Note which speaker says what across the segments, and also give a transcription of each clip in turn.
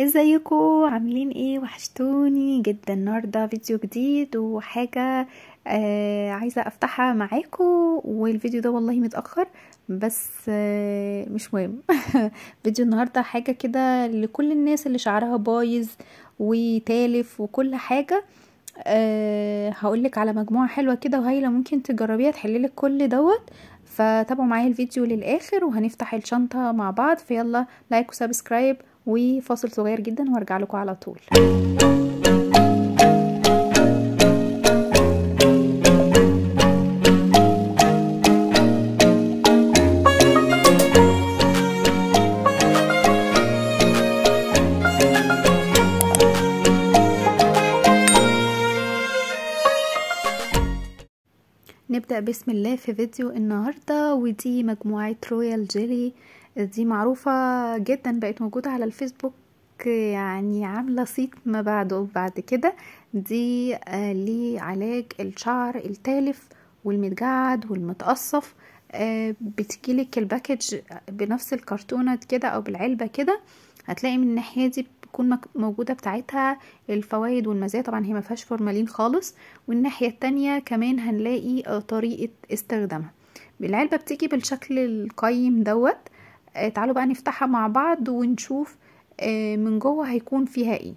Speaker 1: ازيكو عاملين ايه وحشتوني جدا النهارده فيديو جديد وحاجه آه عايزه افتحها معاكو والفيديو ده والله متاخر بس آه مش مهم فيديو النهارده حاجه كده لكل الناس اللي شعرها بايظ وتالف وكل حاجه أه هقولك على مجموعة حلوة كده وهايلة ممكن تجربيها تحللك كل دوت فتابعوا معايا الفيديو للآخر وهنفتح الشنطة مع بعض فيلا لايك وسبسكرايب وفاصل صغير جدا وارجع لكم على طول نبدأ بسم الله في فيديو النهاردة ودي مجموعة رويال جيلي دي معروفة جدا بقت موجودة على الفيسبوك يعني عاملة صيت ما بعده بعد كده دي آه، لعلاج الشعر التالف والمتجعد والمتقصف آه، بتجيلك الباكج بنفس الكرتونة كده او بالعلبة كده هتلاقي من الناحية دي بتكون موجودة بتاعتها الفوائد والمزايا طبعا هي ما فيهاش فورمالين خالص والناحية التانية كمان هنلاقي آه، طريقة استخدامها العلبة بتيجي بالشكل القيم دوت آه، تعالوا بقى نفتحها مع بعض ونشوف آه، من جوه هيكون فيها ايه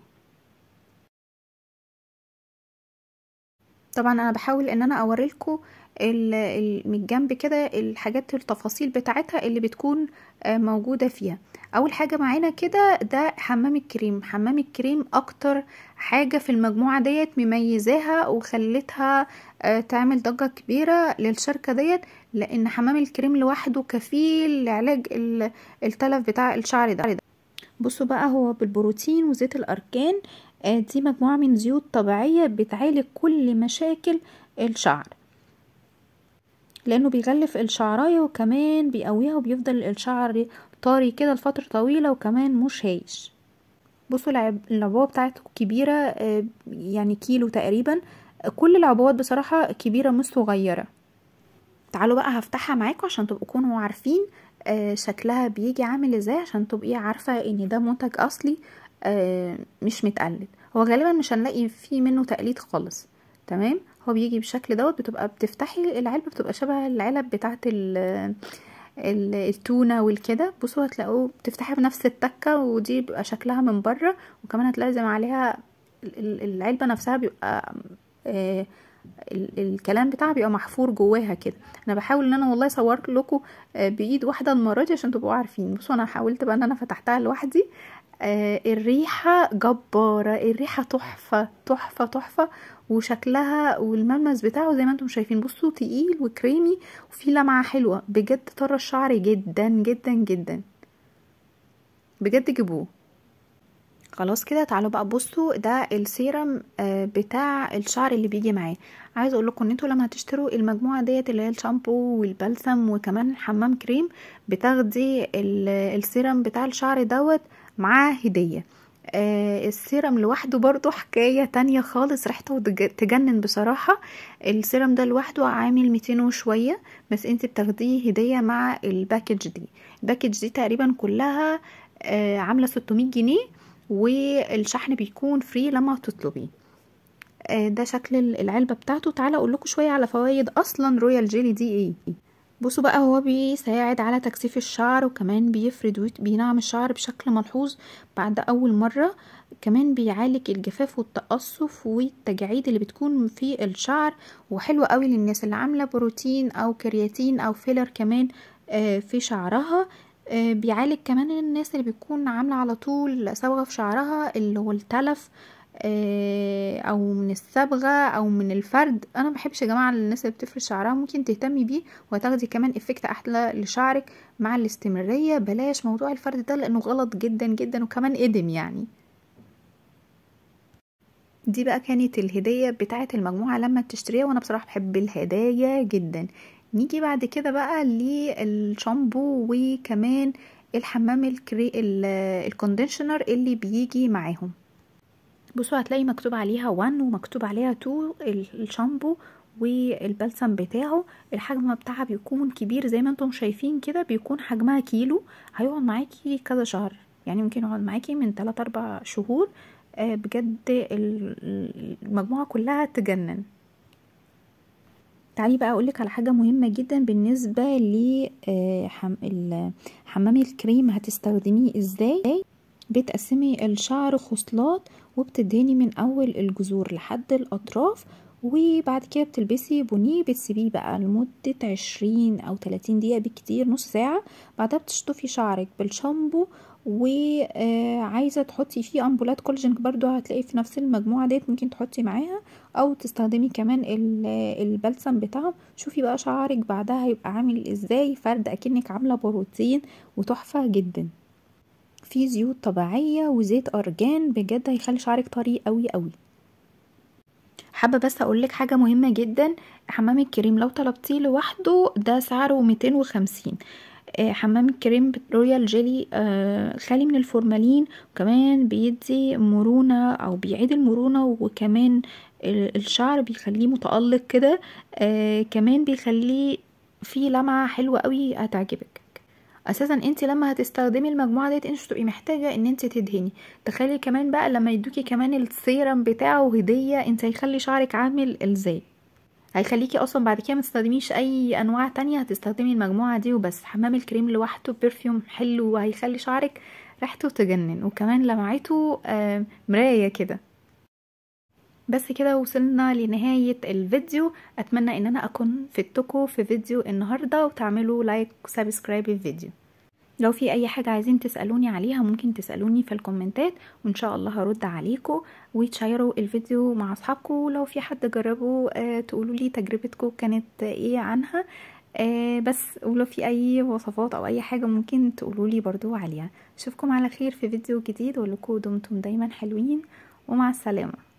Speaker 1: طبعا انا بحاول ان انا اوريلكم من الجنب كده الحاجات التفاصيل بتاعتها اللي بتكون آه، موجودة فيها اول حاجة معانا كده ده حمام الكريم حمام الكريم اكتر حاجة في المجموعة ديت مميزاها وخلتها آه، تعمل ضجة كبيرة للشركة ديت لان حمام الكريم لوحده كفيل لعلاج التلف بتاع الشعر ده بصوا بقى هو بالبروتين وزيت الاركان آه، دي مجموعة من زيوت طبيعية بتعالج كل مشاكل الشعر لانه بيغلف الشعرايه وكمان بيقويها وبيفضل الشعر طاري كده لفتره طويله وكمان مش هايش بصوا العبوه بتاعته كبيره آه، يعني كيلو تقريبا كل العبوات بصراحه كبيره مش صغيره تعالوا بقى هفتحها معاكم عشان تبقوا كونوا عارفين آه، شكلها بيجي عامل ازاي عشان تبقي عارفه ان ده منتج اصلي آه، مش متقلد هو غالبا مش هنلاقي فيه منه تقليد خالص تمام هو بيجي بالشكل دوت بتبقى بتفتحي العلبه بتبقى شبه العلب بتاعه التونه والكده بصوا هتلاقوه بتفتحيها بنفس التكه ودي بيبقى شكلها من بره وكمان هتلاقي عليها العلبه نفسها بيبقى آه، الكلام بتاعها بيبقى محفور جواها كده انا بحاول ان انا والله اصور لكم آه، بايد واحده المره دي عشان تبقوا عارفين بصوا انا حاولت بقى ان انا فتحتها لوحدي آه، الريحة جبارة الريحة تحفة تحفة تحفة وشكلها والملمس بتاعه زي ما انتم شايفين بصوا تقيل وكريمي وفي لمعة حلوة بجد طر الشعر جدا جدا جدا بجد جيبوه خلاص كده تعالوا بقى بصوا ده السيرم آه، بتاع الشعر اللي بيجي معاه عايز اقول لكم ان انتوا لما هتشتروا المجموعه ديت اللي هي الشامبو والبلسم وكمان حمام كريم بتاخدي السيرم بتاع الشعر دوت معاه هدية آه السيرم لوحده برضو حكاية تانية خالص ريحته تجنن بصراحة السيرم ده لوحده عامل 200 وشوية بس انت بتاخديه هدية مع الباكج دي الباكج دي تقريبا كلها آه عاملة 600 جنيه والشحن بيكون فري لما تطلبيه آه ده شكل العلبة بتاعته تعالى اقول لكم شوية على فوائد اصلا رويال جيلي دي ايه بصوا بقى هو بيساعد على تكثيف الشعر وكمان بيفرد وبينعم الشعر بشكل ملحوظ بعد اول مرة كمان بيعالج الجفاف والتقصف والتجاعيد اللي بتكون في الشعر وحلو قوي للناس اللي عاملة بروتين او كرياتين او فيلر كمان آه، في شعرها آه، بيعالج كمان الناس اللي بتكون عاملة على طول صبغة في شعرها اللي هو التلف آه، او من الصبغه او من الفرد انا ما بحبش يا جماعه الناس اللي بتفرش شعرها ممكن تهتمي بيه وهتاخدي كمان افكت احلى لشعرك مع الاستمراريه بلاش موضوع الفرد ده لانه غلط جدا جدا وكمان ادم يعني دي بقى كانت الهديه بتاعه المجموعه لما تشتريها وانا بصراحه بحب الهدايا جدا نيجي بعد كده بقى للشامبو وكمان الحمام الكري الكونديشنر اللي بيجي معاهم بصوا هتلاقي مكتوب عليها 1 ومكتوب عليها 2 الشامبو والبلسم بتاعه الحجم بتاعها بيكون كبير زي ما انتم شايفين كده بيكون حجمها كيلو هيقعد معاكي كذا شهر يعني ممكن يقعد معاكي من 3 4 شهور آه، بجد المجموعه كلها تجنن تعالي بقى اقولك على حاجه مهمه جدا بالنسبه لحمام الكريم هتستخدميه ازاي بتقسمي الشعر خصلات وبتديني من اول الجذور لحد الاطراف وبعد كده بتلبسي بنيه بتسيبيه بقى لمدة عشرين او تلاتين دقيقة بكتير نص ساعة بعدها بتشطفي شعرك بالشامبو وعايزة آه، تحطي فيه امبولات كولاجين برضو هتلاقي في نفس المجموعة ديت ممكن تحطي معاها او تستخدمي كمان البلسم بتاعهم شوفي بقى شعرك بعدها هيبقى عامل ازاي فرد اكنك عاملة بروتين وتحفة جدا فيه زيوت طبيعية وزيت أرجان بجد هيخلي شعرك طري قوي قوي حابه بس اقولك حاجه مهمه جدا حمام الكريم لو طلبتيه لوحده ده سعره 250 آه، حمام الكريم رويال جيلي آه، خالي من الفورمالين وكمان بيدي مرونه او بيعيد المرونه وكمان الشعر بيخليه متالق كده آه، كمان بيخليه فيه لمعه حلوه قوي هتعجبك اساسا انت لما هتستخدمي المجموعه ديت انت تبقي محتاجه ان انت تدهني تخيلي كمان بقى لما يدوكي كمان السيرم بتاعه هديه انت هيخلي شعرك عامل ازاي هيخليكي اصلا بعد كده ما تستخدميش اي انواع تانية هتستخدمي المجموعه دي وبس حمام الكريم لوحده برفيوم حلو وهيخلي شعرك ريحته تجنن وكمان لمعته آه، مرايه كده بس كده وصلنا لنهاية الفيديو أتمنى إن أنا أكون فدتكم في فيديو النهاردة وتعملوا لايك وسبسكرايب للفيديو لو في أي حاجة عايزين تسألوني عليها ممكن تسألوني في الكومنتات وإن شاء الله هرد عليكم وتشيروا الفيديو مع أصحابكم لو في حد جربوا آه، تقولوا لي تجربتكم كانت إيه عنها آه، بس ولو في أي وصفات أو أي حاجة ممكن تقولوا لي برضو عليها أشوفكم على خير في فيديو جديد ولكم دمتم دايما حلوين ومع السلامة